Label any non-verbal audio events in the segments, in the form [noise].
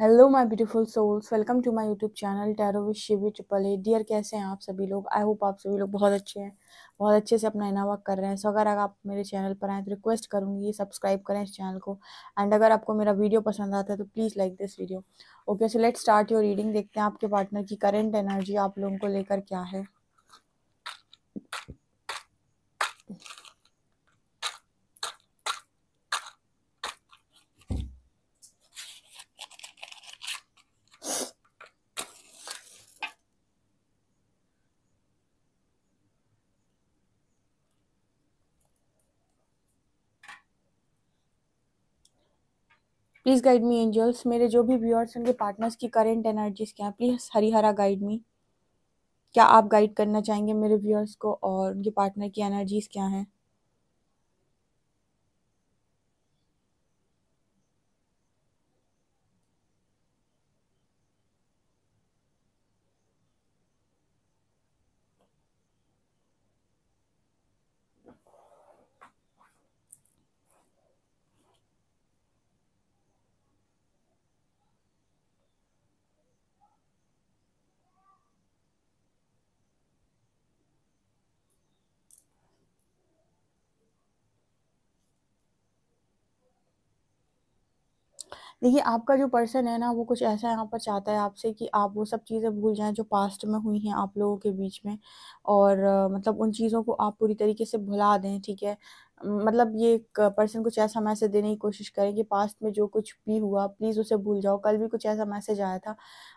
Hello my beautiful souls welcome to my YouTube channel tarot wish Shivi triple A dear कैसे हैं आप सभी लोग आई होप आप सभी लोग बहुत अच्छे हैं बहुत अच्छे से अपना इना कर रहे हैं सो अगर आप मेरे चैनल पर आएँ तो रिक्वेस्ट करूँगी सब्सक्राइब करें इस चैनल को एंड अगर आपको मेरा वीडियो पसंद आता है तो please like this video okay so let start your reading देखते हैं आपके पार्टनर की करेंट एनर्जी आप लोगों को लेकर क्या है प्लीज़ गाइड मी एंजल्स मेरे जो भी व्यूअर्स उनके पार्टनर्स की करेंट एनर्जीज क्या प्लीज़ हरिहरा गाइड मी क्या आप गाइड करना चाहेंगे मेरे व्यूअर्स को और उनके पार्टनर की एनर्जीज क्या हैं देखिए आपका जो पर्सन है ना वो कुछ ऐसा यहाँ पर चाहता है आपसे कि आप वो सब चीज़ें भूल जाएं जो पास्ट में हुई हैं आप लोगों के बीच में और मतलब उन चीज़ों को आप पूरी तरीके से भुला दें ठीक है मतलब ये पर्सन कुछ ऐसा मैसेज देने की कोशिश करें कि पास्ट में जो कुछ भी हुआ प्लीज़ उसे भूल जाओ कल भी कुछ ऐसा मैसेज आया था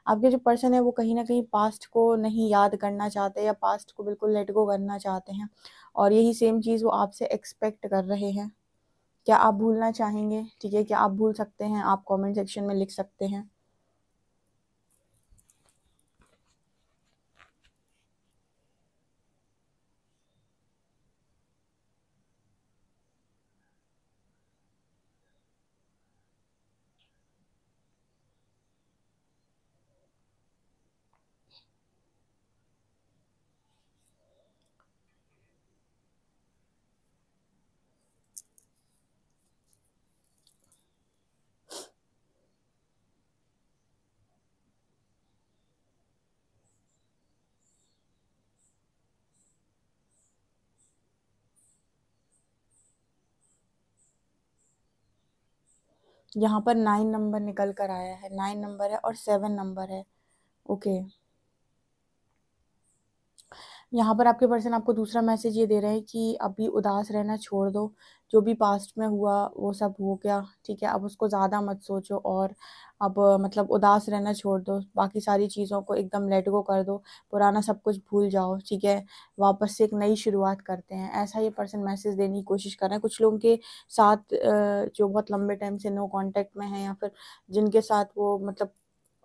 आपके जो पर्सन है वो कहीं ना कहीं पास्ट को नहीं याद करना चाहते या पास्ट को बिल्कुल लेट गो करना चाहते हैं और यही सेम चीज़ वो आपसे एक्सपेक्ट कर रहे हैं क्या आप भूलना चाहेंगे ठीक है क्या आप भूल सकते हैं आप कमेंट सेक्शन में लिख सकते हैं यहाँ पर नाइन नंबर निकल कर आया है नाइन नंबर है और सेवन नंबर है ओके यहाँ पर आपके पर्सन आपको दूसरा मैसेज ये दे रहे हैं कि अभी उदास रहना छोड़ दो जो भी पास्ट में हुआ वो सब हो गया ठीक है अब उसको ज़्यादा मत सोचो और अब मतलब उदास रहना छोड़ दो बाकी सारी चीज़ों को एकदम लेट गो कर दो पुराना सब कुछ भूल जाओ ठीक है वापस से एक नई शुरुआत करते हैं ऐसा ये पर्सन मैसेज देने की कोशिश कर रहे हैं कुछ लोगों के साथ जो बहुत लंबे टाइम से नो कॉन्टेक्ट में हैं या फिर जिनके साथ वो मतलब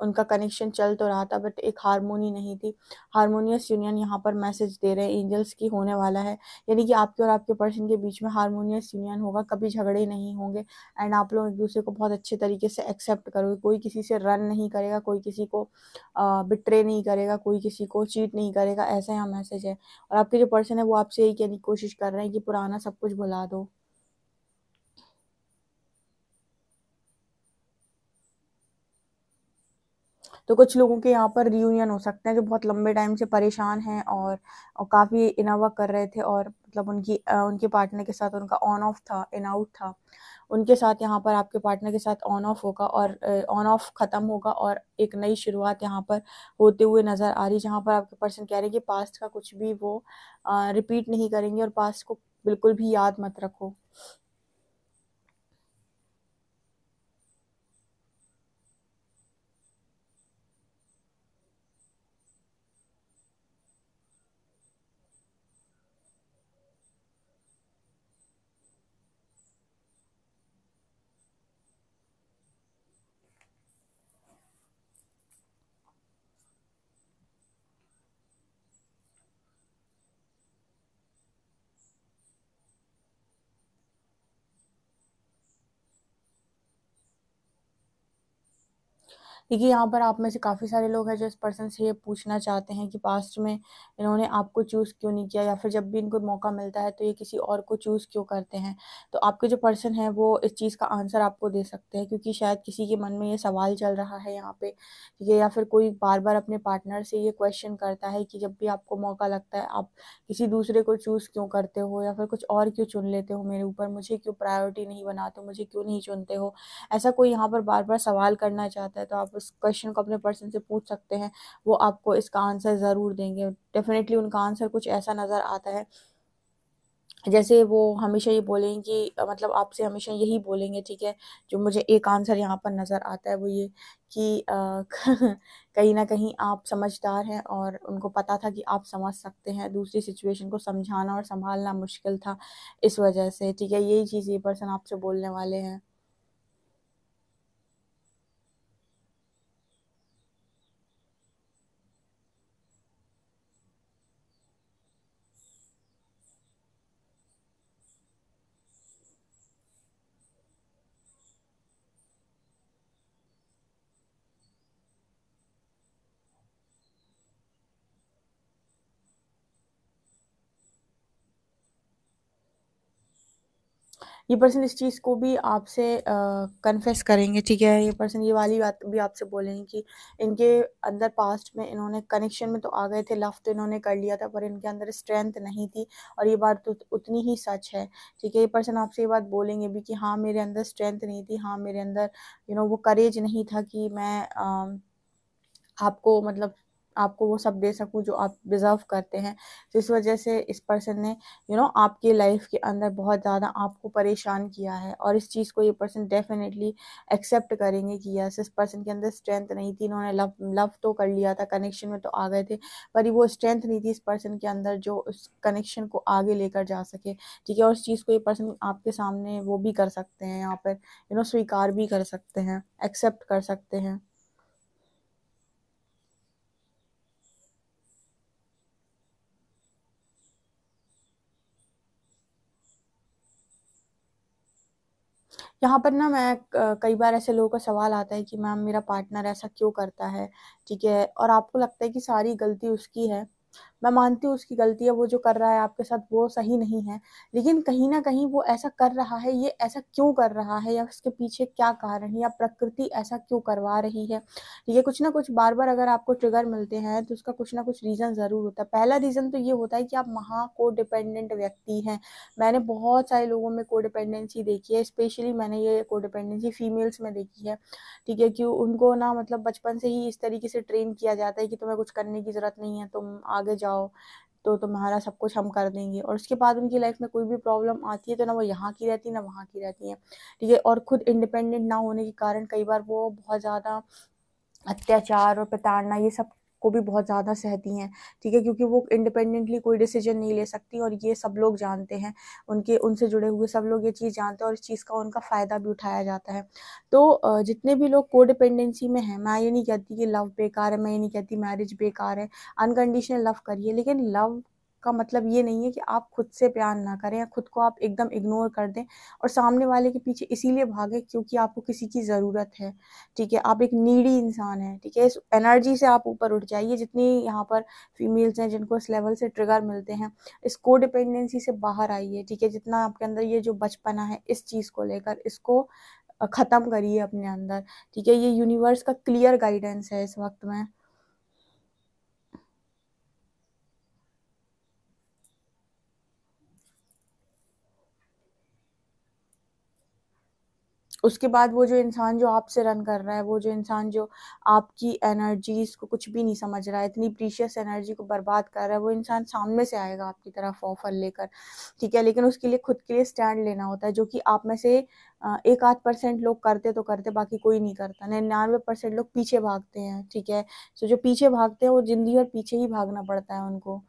उनका कनेक्शन चल तो रहा था बट एक हारमोनी नहीं थी हारमोनियस यूनियन यहाँ पर मैसेज दे रहे हैं एंजल्स की होने वाला है यानी कि आपके और आपके पर्सन के बीच में हारमोनियस यूनियन होगा कभी झगड़े नहीं होंगे एंड आप लोग एक दूसरे को बहुत अच्छे तरीके से एक्सेप्ट करोगे कोई किसी से रन नहीं करेगा कोई किसी को बिट्रे नहीं करेगा कोई किसी को चीट नहीं करेगा ऐसा यहाँ मैसेज है और आपके जो पर्सन है वो आपसे यही कहने की कोशिश कर रहे हैं कि पुराना सब कुछ भुला दो तो कुछ लोगों के यहाँ पर रियूनियन हो सकते हैं जो बहुत लंबे टाइम से परेशान हैं और, और काफ़ी इनावा कर रहे थे और मतलब उनकी उनके पार्टनर के साथ उनका ऑन ऑफ था इन आउट था उनके साथ यहाँ पर आपके पार्टनर के साथ ऑन ऑफ होगा और ऑन ऑफ ख़त्म होगा और एक नई शुरुआत यहाँ पर होते हुए नज़र आ रही जहाँ पर आपके पर्सन कह रहे हैं कि पास्ट का कुछ भी वो रिपीट नहीं करेंगे और पास्ट को बिल्कुल भी याद मत रखो देखिए यहाँ पर आप में से काफ़ी सारे लोग हैं जो इस पर्सन से ये पूछना चाहते हैं कि पास्ट में इन्होंने आपको चूज़ क्यों नहीं किया या फिर जब भी इनको मौका मिलता है तो ये किसी और को चूज़ क्यों करते हैं तो आपके जो पर्सन है वो इस चीज़ का आंसर आपको दे सकते हैं क्योंकि शायद किसी के मन में ये सवाल चल रहा है यहाँ पे है या फिर कोई बार बार अपने पार्टनर से ये क्वेश्चन करता है कि जब भी आपको मौका लगता है आप किसी दूसरे को चूज़ क्यों करते हो या फिर कुछ और क्यों चुन लेते हो मेरे ऊपर मुझे क्यों प्रायोरिटी नहीं बनाते मुझे क्यों नहीं चुनते हो ऐसा कोई यहाँ पर बार बार सवाल करना चाहता है तो आप उस क्वेश्चन को अपने पर्सन से पूछ सकते हैं वो आपको इसका आंसर ज़रूर देंगे डेफिनेटली उनका आंसर कुछ ऐसा नज़र आता है जैसे वो हमेशा ये बोलेंगे कि मतलब आपसे हमेशा यही बोलेंगे ठीक है जो मुझे एक आंसर यहाँ पर नज़र आता है वो ये कि [laughs] कहीं ना कहीं आप समझदार हैं और उनको पता था कि आप समझ सकते हैं दूसरी सिचुएशन को समझाना और संभालना मुश्किल था इस वजह से ठीक है यही चीज़ ये पर्सन आपसे बोलने वाले हैं ये पर्सन इस चीज़ को भी आपसे कन्फेस करेंगे ठीक है ये पर्सन ये वाली बात भी आपसे बोलेंगे कि इनके अंदर पास्ट में इन्होंने कनेक्शन में तो आ गए थे लव तो इन्होंने कर लिया था पर इनके अंदर स्ट्रेंथ नहीं थी और ये बात तो उतनी ही सच है ठीक है ये पर्सन आपसे ये बात बोलेंगे भी कि हाँ मेरे अंदर स्ट्रेंथ नहीं थी हाँ मेरे अंदर यू you नो know, वो करेज नहीं था कि मैं आ, आपको मतलब आपको वो सब दे सकूँ जो आप डिज़र्व करते हैं तो इस वजह से इस पर्सन ने यू you नो know, आपकी लाइफ के अंदर बहुत ज़्यादा आपको परेशान किया है और इस चीज़ को ये पर्सन डेफिनेटली एक्सेप्ट करेंगे कि यस इस पर्सन के अंदर स्ट्रेंथ नहीं थी इन्होंने लव लव तो कर लिया था कनेक्शन में तो आ गए थे पर वो स्ट्रेंथ नहीं थी इस पर्सन के अंदर जो उस कनेक्शन को आगे लेकर जा सके ठीक है और इस चीज़ को ये पर्सन आपके सामने वो भी कर सकते हैं यहाँ पर यू नो स्वीकार भी कर सकते हैं एक्सेप्ट कर सकते हैं यहाँ पर ना मैं कई बार ऐसे लोगों का सवाल आता है कि मैम मेरा पार्टनर ऐसा क्यों करता है ठीक है और आपको लगता है कि सारी गलती उसकी है मैं मानती हूँ उसकी गलती है वो जो कर रहा है आपके साथ वो सही नहीं है लेकिन कहीं ना कहीं वो ऐसा कर रहा है ये ऐसा क्यों कर रहा है या उसके पीछे क्या कारण है या प्रकृति ऐसा क्यों करवा रही है ये कुछ ना कुछ बार बार अगर आपको ट्रिगर मिलते हैं तो उसका कुछ ना कुछ रीज़न ज़रूर होता है पहला रीज़न तो ये होता है कि आप महा को डिपेंडेंट व्यक्ति हैं मैंने बहुत सारे लोगों में कोडिपेंडेंसी देखी है स्पेशली मैंने ये कोडिपेंडेंसी फीमेल्स में देखी है ठीक है कि उनको ना मतलब बचपन से ही इस तरीके से ट्रेन किया जाता है कि तुम्हें कुछ करने की ज़रूरत नहीं है तुम आगे जाओ तो तुम्हारा सब कुछ हम कर देंगे और उसके बाद उनकी लाइफ में कोई भी प्रॉब्लम आती है तो ना वो यहाँ की रहती है ना वहाँ की रहती है ठीक है और खुद इंडिपेंडेंट ना होने के कारण कई बार वो बहुत ज़्यादा अत्याचार और प्रताड़ना ये सब को भी बहुत ज़्यादा सहती हैं ठीक है क्योंकि वो इंडिपेंडेंटली कोई डिसीजन नहीं ले सकती और ये सब लोग जानते हैं उनके उनसे जुड़े हुए सब लोग ये चीज़ जानते हैं और इस चीज़ का उनका फ़ायदा भी उठाया जाता है तो जितने भी लोग कोडिपेंडेंसी में हैं मैं ये नहीं कहती कि लव बेकार है मैं ये नहीं कहती मैरिज बेकार है अनकंडीशनल लव करिए लेकिन लव का मतलब ये नहीं है कि आप खुद से प्यार ना करें या खुद को आप एकदम इग्नोर कर दें और सामने वाले के पीछे इसीलिए भागे क्योंकि आपको किसी की ज़रूरत है ठीक है आप एक नीडी इंसान है ठीक है इस एनर्जी से आप ऊपर उठ जाइए जितनी यहाँ पर फीमेल्स हैं जिनको इस लेवल से ट्रिगर मिलते हैं इस को डिपेंडेंसी से बाहर आइए ठीक है जितना आपके अंदर ये जो बचपना है इस चीज़ को लेकर इसको ख़त्म करिए अपने अंदर ठीक है ये यूनिवर्स का क्लियर गाइडेंस है इस वक्त में उसके बाद वो जो इंसान जो आपसे रन कर रहा है वो जो इंसान जो आपकी एनर्जीज़ को कुछ भी नहीं समझ रहा है इतनी प्रीशियस एनर्जी को बर्बाद कर रहा है वो इंसान सामने से आएगा आपकी तरफ ऑफर लेकर ठीक है लेकिन उसके लिए खुद के लिए स्टैंड लेना होता है जो कि आप में से एक आध परसेंट लोग करते तो करते बाकी कोई नहीं करता निन्यानवे परसेंट लोग पीछे भागते हैं ठीक है सो तो जो पीछे भागते हैं वो ज़िंदगी और पीछे ही भागना पड़ता है उनको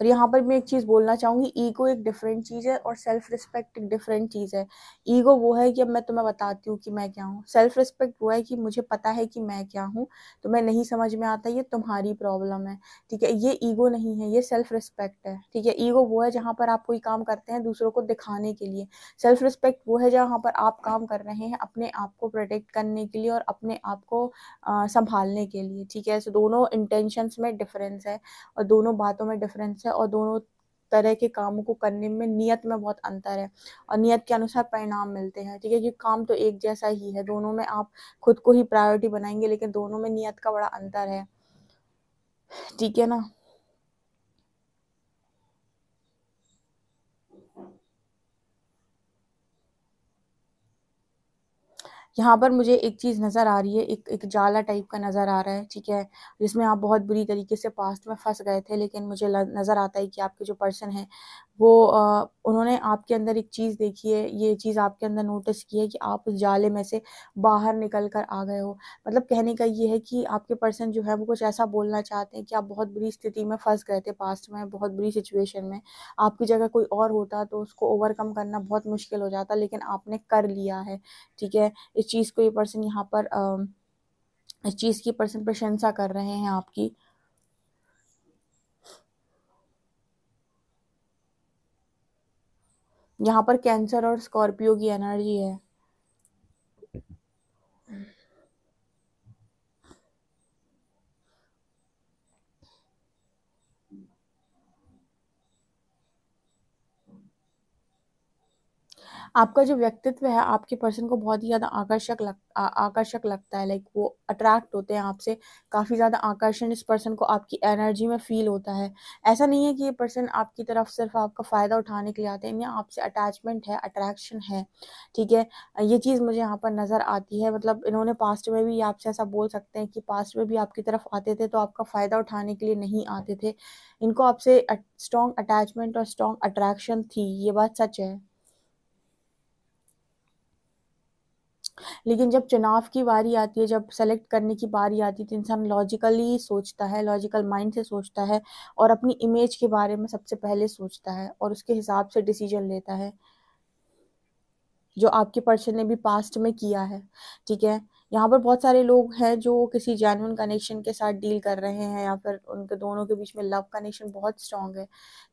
और यहाँ पर मैं एक चीज़ बोलना चाहूँगी ईगो एक डिफरेंट चीज़ है और सेल्फ रिस्पेक्ट एक डिफरेंट चीज़ है ईगो वो है कि अब मैं तुम्हें बताती हूँ कि मैं क्या हूँ सेल्फ रिस्पेक्ट वो है कि मुझे पता है कि मैं क्या हूँ तो मैं नहीं समझ में आता ये तुम्हारी प्रॉब्लम है ठीक है ये ईगो नहीं है ये सेल्फ रिस्पेक्ट है ठीक है ईगो वो है जहाँ पर आप कोई काम करते हैं दूसरों को दिखाने के लिए सेल्फ रिस्पेक्ट वो है जहाँ पर आप काम कर रहे हैं अपने आप को प्रोटेक्ट करने के लिए और अपने आप को संभालने के लिए ठीक है सो दोनों इंटेंशंस में डिफरेंस है और दोनों बातों में डिफरेंस है और दोनों तरह के कामों को करने में नियत में बहुत अंतर है और नियत के अनुसार परिणाम मिलते हैं ठीक है कि काम तो एक जैसा ही है दोनों में आप खुद को ही प्रायोरिटी बनाएंगे लेकिन दोनों में नियत का बड़ा अंतर है ठीक है ना यहाँ पर मुझे एक चीज़ नज़र आ रही है एक एक जाला टाइप का नज़र आ रहा है ठीक है जिसमें आप बहुत बुरी तरीके से पास्ट में फंस गए थे लेकिन मुझे नज़र आता है कि आपके जो पर्सन है वो आ, उन्होंने आपके अंदर एक चीज़ देखी है ये चीज़ आपके अंदर नोटिस की है कि आप उस जाले में से बाहर निकल कर आ गए हो मतलब कहने का ये है कि आपके पर्सन जो है वो कुछ ऐसा बोलना चाहते हैं कि आप बहुत बुरी स्थिति में फंस गए थे पास्ट में बहुत बुरी सिचुएशन में आपकी जगह कोई और होता तो उसको ओवरकम करना बहुत मुश्किल हो जाता लेकिन आपने कर लिया है ठीक है इस इस चीज़ को ये पर्सन यहाँ पर इस चीज़ की पर्सन प्रशंसा कर रहे हैं आपकी यहाँ पर कैंसर और स्कॉर्पियो की एनर्जी है आपका जो व्यक्तित्व है आपके पर्सन को बहुत ही ज़्यादा आकर्षक लग आकर्षक लगता है लाइक वो अट्रैक्ट होते हैं आपसे काफ़ी ज़्यादा आकर्षण इस पर्सन को आपकी एनर्जी में फील होता है ऐसा नहीं है कि ये पर्सन आपकी तरफ सिर्फ आपका फ़ायदा उठाने के लिए आते हैं या आपसे अटैचमेंट है अट्रैक्शन है ठीक है ये चीज़ मुझे यहाँ पर नज़र आती है मतलब इन्होंने पास्ट में भी आपसे ऐसा बोल सकते हैं कि पास्ट में भी आपकी तरफ आते थे तो आपका फ़ायदा उठाने के लिए नहीं आते थे इनको आपसे स्ट्रॉन्ग अटैचमेंट और स्ट्रॉन्ग अट्रैक्शन थी ये बात सच है लेकिन जब चुनाव की बारी आती है जब सेलेक्ट करने की बारी आती है तो इंसान लॉजिकली सोचता है लॉजिकल माइंड से सोचता है और अपनी इमेज के बारे में सबसे पहले सोचता है और उसके हिसाब से डिसीजन लेता है जो आपके पर्सन ने भी पास्ट में किया है ठीक है यहाँ पर बहुत सारे लोग हैं जो किसी जैनवन कनेक्शन के साथ डील कर रहे हैं या फिर उनके दोनों के बीच में लव कनेक्शन बहुत स्ट्रांग है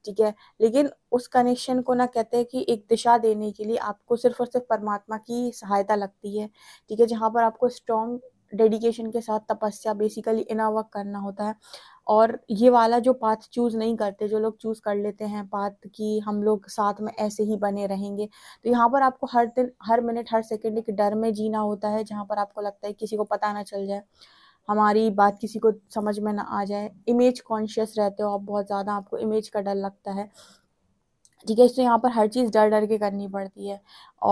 ठीक है लेकिन उस कनेक्शन को ना कहते हैं कि एक दिशा देने के लिए आपको सिर्फ और सिर्फ परमात्मा की सहायता लगती है ठीक है जहाँ पर आपको स्ट्रॉन्ग डेडिकेशन के साथ तपस्या बेसिकली इना वर्क करना होता है और ये वाला जो पाथ चूज़ नहीं करते जो लोग चूज़ कर लेते हैं पाथ कि हम लोग साथ में ऐसे ही बने रहेंगे तो यहाँ पर आपको हर दिन हर मिनट हर सेकेंड एक डर में जीना होता है जहाँ पर आपको लगता है किसी को पता ना चल जाए हमारी बात किसी को समझ में ना आ जाए इमेज कॉन्शियस रहते हो आप बहुत ज़्यादा आपको इमेज का डर लगता है ठीक है तो यहाँ पर हर चीज़ डर डर के करनी पड़ती है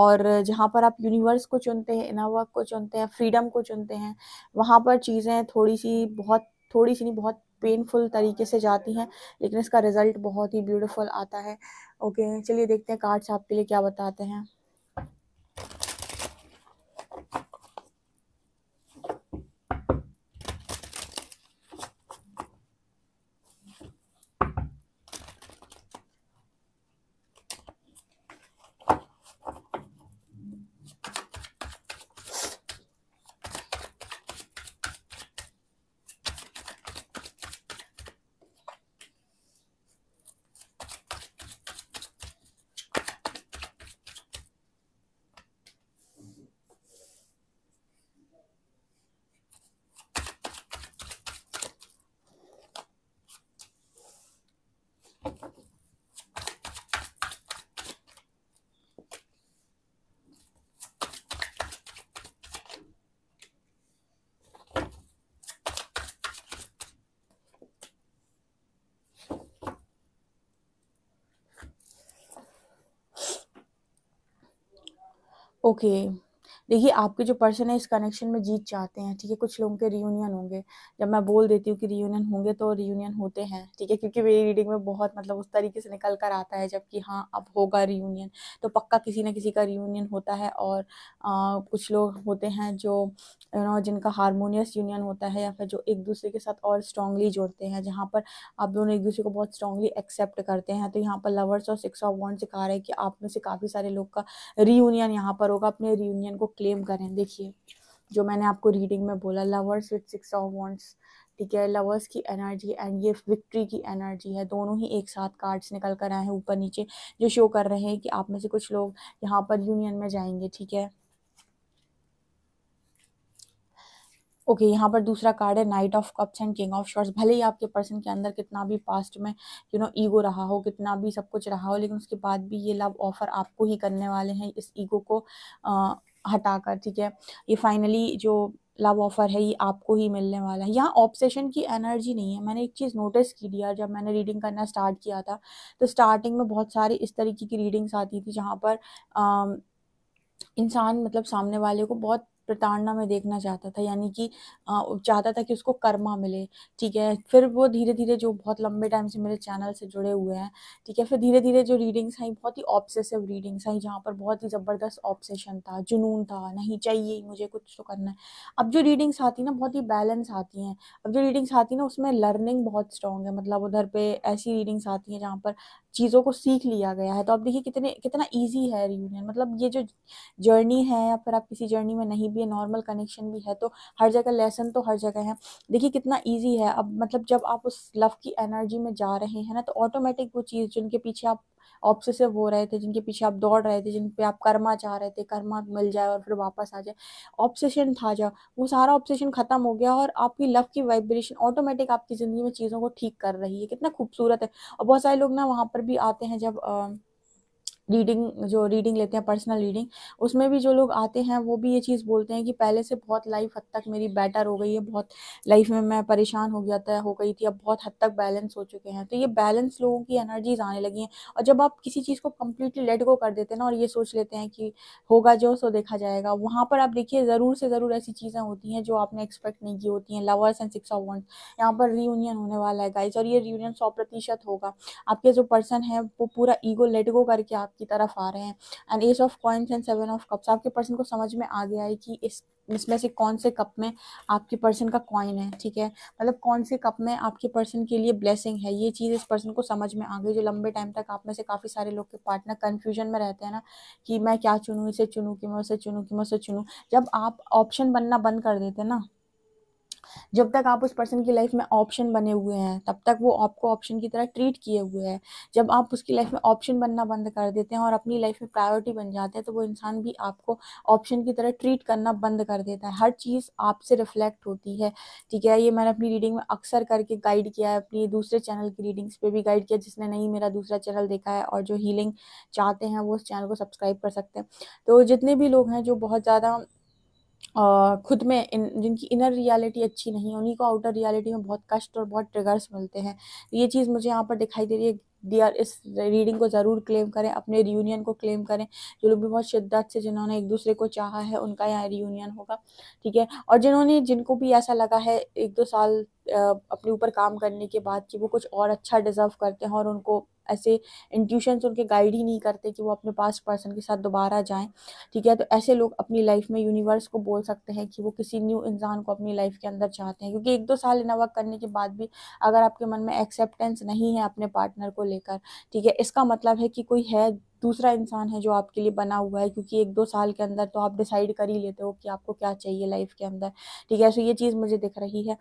और जहाँ पर आप यूनिवर्स को चुनते हैं इनर वर्क को चुनते हैं फ्रीडम को चुनते हैं वहाँ पर चीज़ें थोड़ी सी बहुत थोड़ी सी नहीं बहुत पेनफुल तरीके से जाती हैं लेकिन इसका रिज़ल्ट बहुत ही ब्यूटीफुल आता है ओके चलिए देखते हैं कार्ड्स आपके लिए क्या बताते हैं Okay देखिए आपके जो पर्सन है इस कनेक्शन में जीत चाहते हैं ठीक है कुछ लोगों के रीयूनियन होंगे जब मैं बोल देती हूँ कि रीयूनियन होंगे तो रीयूनियन होते हैं ठीक है क्योंकि मेरी रीडिंग में बहुत मतलब उस तरीके से निकल कर आता है जबकि हाँ अब होगा रीयूनियन तो पक्का किसी ना किसी का रीयूनियन होता है और आ, कुछ लोग होते हैं जो यू नो जिनका हारमोनियस यूनियन होता है या फिर जो एक दूसरे के साथ और स्ट्रांगली जोड़ते हैं जहाँ पर आप दोनों एक दूसरे को बहुत स्ट्रांगली एक्सेप्ट करते हैं तो यहाँ पर लवर्स और सिक्स ऑफ वॉन्ड सिखा रहे हैं कि आप में से काफ़ी सारे लोग का रीयूनियन यहाँ पर होगा अपने रीयूनियन को क्लेम करें देखिए जो मैंने आपको रीडिंग में बोला lovers with six of wands ठीक है लवर्स की एनर्जी एंड ये विक्ट्री की एनर्जी है दोनों ही एक साथ कार्ड्स निकल कर आए हैं ऊपर नीचे जो शो कर रहे हैं कि आप में से कुछ लोग यहाँ पर यूनियन में जाएंगे ठीक है ओके okay, यहाँ पर दूसरा कार्ड है knight of cups and king of swords भले ही आपके पर्सन के अंदर कितना भी पास्ट में यू नो ईगो रहा हो कितना भी सब कुछ रहा हो लेकिन उसके बाद भी ये लव ऑफर आपको ही करने वाले हैं इस ईगो को आ, हटाकर ठीक है ये फाइनली जो लव ऑफ़र है ये आपको ही मिलने वाला है यहाँ ऑब्सेशन की एनर्जी नहीं है मैंने एक चीज़ नोटिस की दिया जब मैंने रीडिंग करना स्टार्ट किया था तो स्टार्टिंग में बहुत सारी इस तरीके की रीडिंग्स आती थी जहाँ पर इंसान मतलब सामने वाले को बहुत प्रताड़ना में देखना चाहता था यानी कि चाहता था कि उसको कर्मा मिले ठीक है फिर वो धीरे धीरे जो बहुत लंबे टाइम से मेरे चैनल से जुड़े हुए हैं ठीक है फिर धीरे धीरे जो रीडिंग्स आई बहुत ही ऑब्सेसिव रीडिंग्स आई जहाँ पर बहुत ही ज़बरदस्त ऑब्सेशन था जुनून था नहीं चाहिए मुझे कुछ तो करना है अब जो रीडिंग्स आती ना बहुत ही बैलेंस आती हैं अब जो रीडिंग्स आती ना उसमें लर्निंग बहुत स्ट्रॉन्ग है मतलब उधर पे ऐसी रीडिंग्स आती हैं जहाँ पर चीज़ों को सीख लिया गया है तो आप देखिए कितने कितना ईजी है रियूनियन मतलब ये जो जर्नी है या फिर आप किसी जर्नी में नहीं भी है नॉर्मल कनेक्शन भी है तो हर जगह लेसन तो हर जगह है देखिए कितना ईजी है अब मतलब जब आप उस लव की एनर्जी में जा रहे हैं ना तो ऑटोमेटिक वो चीज़ जिनके पीछे आप ऑब्सेसिव हो रहे थे जिनके पीछे आप दौड़ रहे थे जिन पे आप कर्मा चाह रहे थे कर्मा मिल जाए और फिर वापस आ जाए ऑब्सेशन था जा वो सारा ऑब्सेशन खत्म हो गया और आपकी लव की वाइब्रेशन ऑटोमेटिक आपकी ज़िंदगी में चीज़ों को ठीक कर रही है कितना खूबसूरत है और बहुत सारे लोग ना वहाँ पर भी आते हैं जब आ, रीडिंग जो रीडिंग लेते हैं पर्सनल रीडिंग उसमें भी जो लोग आते हैं वो भी ये चीज़ बोलते हैं कि पहले से बहुत लाइफ हद तक मेरी बेटर हो गई है बहुत लाइफ में मैं परेशान हो गया था हो गई थी अब बहुत हद तक बैलेंस हो चुके हैं तो ये बैलेंस लोगों की एनर्जीज आने लगी हैं और जब आप किसी चीज़ को कम्प्लीटली लेट गो कर देते हैं ना और ये सोच लेते हैं कि होगा जो सो देखा जाएगा वहाँ पर आप देखिए ज़रूर से ज़रूर ऐसी चीज़ें होती हैं जो आपने एक्सपेक्ट नहीं की होती हैं lovers and six of wands यहाँ पर रीयूनियन होने वाला है गाइज और ये रीयूनियन सौ प्रतिशत होगा आपके जो पर्सन है वो पूरा ईगो लेट गो करके आप आपकी तरफ आ रहे हैं and ace of coins and seven of cups आपके पर्सन को समझ में आ गया है कि इस इसमें से कौन से कप में आपके पर्सन का कॉइन है ठीक है मतलब कौन से कप में आपके पर्सन के लिए ब्लेसिंग है ये चीज़ इस पर्सन को समझ में आ गई जो लंबे टाइम तक आप में से काफ़ी सारे लोग के पार्टनर कन्फ्यूजन में रहते हैं ना कि मैं क्या चुनूँ इसे चुनूँ कि मैं उसे चुनूँ कि मैं उसे चुनूँ जब आप ऑप्शन बनना बंद कर देते हैं ना जब तक आप उस पर्सन की लाइफ में ऑप्शन बने हुए हैं तब तक वो आपको ऑप्शन की तरह ट्रीट किए हुए हैं जब आप उसकी लाइफ में ऑप्शन बनना बंद कर देते हैं और अपनी लाइफ में प्रायोरिटी बन जाते हैं तो वो इंसान भी आपको ऑप्शन की तरह ट्रीट करना बंद कर देता है हर चीज़ आपसे रिफ्लेक्ट होती है ठीक है ये मैंने अपनी रीडिंग में अक्सर करके गाइड किया है अपनी दूसरे चैनल की रीडिंग्स पर भी गाइड किया जिसने नहीं मेरा दूसरा चैनल देखा है और जो हीलिंग चाहते हैं वो उस चैनल को सब्सक्राइब कर सकते हैं तो जितने भी लोग हैं जो बहुत ज़्यादा खुद में इन जिनकी इनर रियलिटी अच्छी नहीं है उन्हीं को आउटर रियलिटी में बहुत कष्ट और बहुत ट्रिगर्स मिलते हैं ये चीज़ मुझे यहाँ पर दिखाई दे रही है डियर इस रीडिंग को ज़रूर क्लेम करें अपने रियूनियन को क्लेम करें जो लोग भी बहुत शिद्दत से जिन्होंने एक दूसरे को चाहा है उनका यहाँ रियूनियन होगा ठीक है और जिन्होंने जिनको भी ऐसा लगा है एक दो साल अपने ऊपर काम करने के बाद कि वो कुछ और अच्छा डिज़र्व करते हैं और उनको ऐसे इंट्यूशन उनके गाइड ही नहीं करते कि वो अपने पास पर्सन के साथ दोबारा जाएं ठीक है तो ऐसे लोग अपनी लाइफ में यूनिवर्स को बोल सकते हैं कि वो किसी न्यू इंसान को अपनी लाइफ के अंदर चाहते हैं क्योंकि एक दो साल इना करने के बाद भी अगर आपके मन में एक्सेप्टेंस नहीं है अपने पार्टनर को लेकर ठीक है इसका मतलब है कि कोई है दूसरा इंसान है जो आपके लिए बना हुआ है क्योंकि एक दो साल के अंदर तो आप डिसाइड कर ही लेते हो कि आपको क्या चाहिए लाइफ के अंदर ठीक है सो तो ये चीज़ मुझे दिख रही है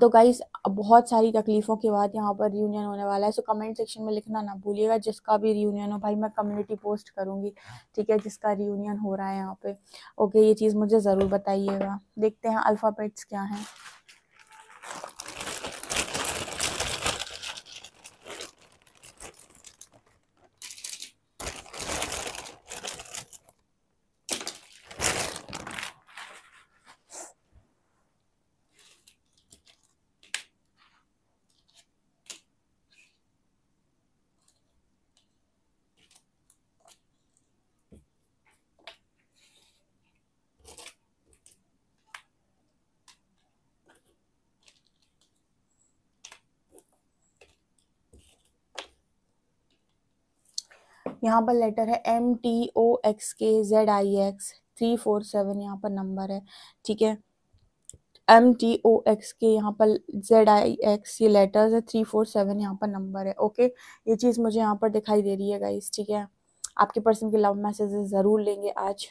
तो गाइज बहुत सारी तकलीफ़ों के बाद यहाँ पर रियूनियन होने वाला है सो कमेंट सेक्शन में लिखना ना भूलिएगा जिसका भी रियूनियन हो भाई मैं कम्युनिटी पोस्ट करूँगी ठीक है जिसका रियूनियन हो रहा है यहाँ पे ओके ये चीज़ मुझे ज़रूर बताइएगा देखते हैं अल्फ़ाबेट्स क्या हैं यहाँ पर लेटर है M T O X K Z I X three four seven यहाँ पर नंबर है ठीक है M T O X K यहाँ पर जेड आई एक्स ये लेटर्स है थ्री फोर सेवन यहाँ पर नंबर है ओके ये चीज़ मुझे यहाँ पर दिखाई दे रही है गाइस ठीक है आपके पर्सन के लव मैसेजेस ज़रूर लेंगे आज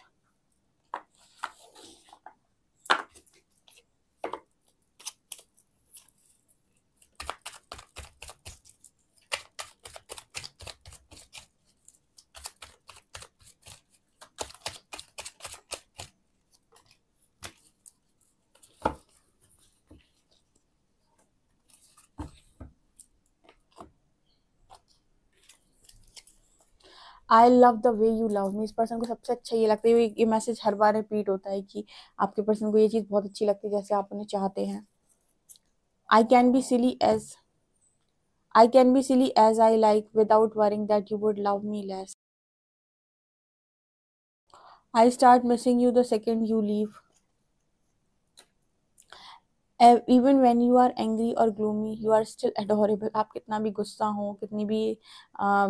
I love the way you love me इस पर्सन को सबसे अच्छा ये लगता है ये मैसेज हर बार रिपीट होता है कि आपके पर्सन को ये चीज़ बहुत अच्छी लगती है जैसे आप उन्हें चाहते हैं I can be silly as I can be silly as I like without worrying that you would love me less I start missing you the second you leave even when you are angry और gloomy you are still adorable आप कितना भी गुस्सा हो कितनी भी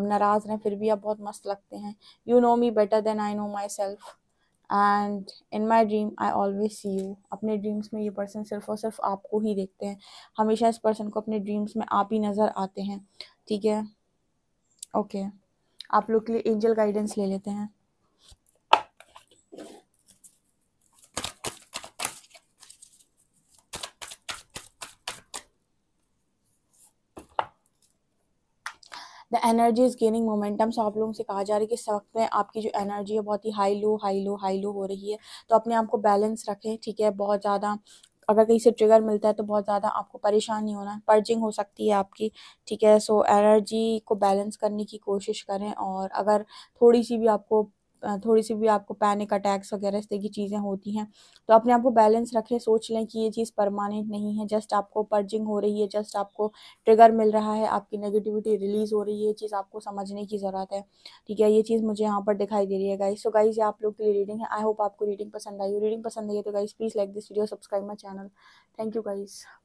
नाराज़ रहें फिर भी आप बहुत मस्त लगते हैं you know me better than I know myself and in my dream I always see you अपने ड्रीम्स में ये पर्सन सिर्फ और सिर्फ आपको ही देखते हैं हमेशा इस पर्सन को अपने ड्रीम्स में आप ही नज़र आते हैं ठीक है ओके okay. आप लोग के लिए एंजल गाइडेंस ले लेते हैं the energy is gaining momentum so आप लोगों से कहा जा रहा है कि इस वक्त में आपकी जो एनर्जी है बहुत ही high low high low high low हो रही है तो अपने आप को बैलेंस रखें ठीक है बहुत ज़्यादा अगर कहीं से ट्रिगर मिलता है तो बहुत ज़्यादा आपको परेशान नहीं होना पर्जिंग हो सकती है आपकी ठीक है सो एनर्जी को बैलेंस करने की कोशिश करें और अगर थोड़ी सी भी आपको थोड़ी सी भी आपको पैनिक अटैक्स वगैरह इस तरह की चीज़ें होती हैं तो अपने आप को बैलेंस रखें सोच लें कि ये चीज़ परमानेंट नहीं है जस्ट आपको पर्जिंग हो रही है जस्ट आपको ट्रिगर मिल रहा है आपकी नेगेटिविटी रिलीज़ हो रही है ये चीज़ आपको समझने की ज़रूरत है ठीक है ये चीज़ मुझे यहाँ पर दिखाई दे रही है गाइज सो गाइज़ ये आप लोग के लिए रीडिंग है आई होप आपको रीडिंग पसंद आई हो रीडिंग पसंद आई है तो guys please like this video subscribe my channel thank you guys